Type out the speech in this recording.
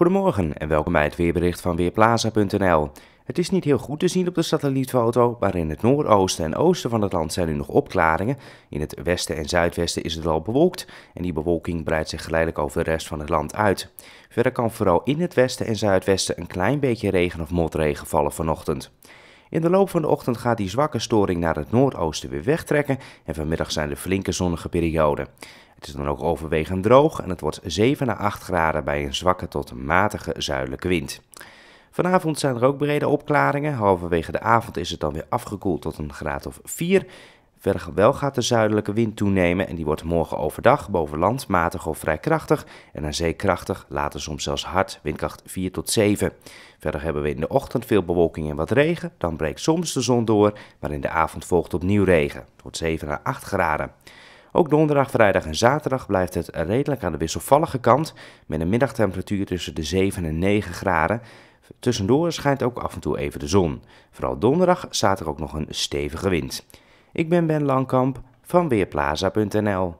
Goedemorgen en welkom bij het weerbericht van Weerplaza.nl. Het is niet heel goed te zien op de satellietfoto, maar in het noordoosten en oosten van het land zijn nu nog opklaringen. In het westen en zuidwesten is het al bewolkt en die bewolking breidt zich geleidelijk over de rest van het land uit. Verder kan vooral in het westen en zuidwesten een klein beetje regen of motregen vallen vanochtend. In de loop van de ochtend gaat die zwakke storing naar het noordoosten weer wegtrekken en vanmiddag zijn er flinke zonnige perioden. Het is dan ook overwegend droog en het wordt 7 à 8 graden bij een zwakke tot matige zuidelijke wind. Vanavond zijn er ook brede opklaringen. Halverwege de avond is het dan weer afgekoeld tot een graad of 4. Verder wel gaat de zuidelijke wind toenemen en die wordt morgen overdag boven land matig of vrij krachtig en aan zee krachtig, later soms zelfs hard, windkracht 4 tot 7. Verder hebben we in de ochtend veel bewolking en wat regen, dan breekt soms de zon door, maar in de avond volgt opnieuw regen, tot 7 à 8 graden. Ook donderdag, vrijdag en zaterdag blijft het redelijk aan de wisselvallige kant met een middagtemperatuur tussen de 7 en 9 graden. Tussendoor schijnt ook af en toe even de zon. Vooral donderdag staat er ook nog een stevige wind. Ik ben Ben Langkamp van Weerplaza.nl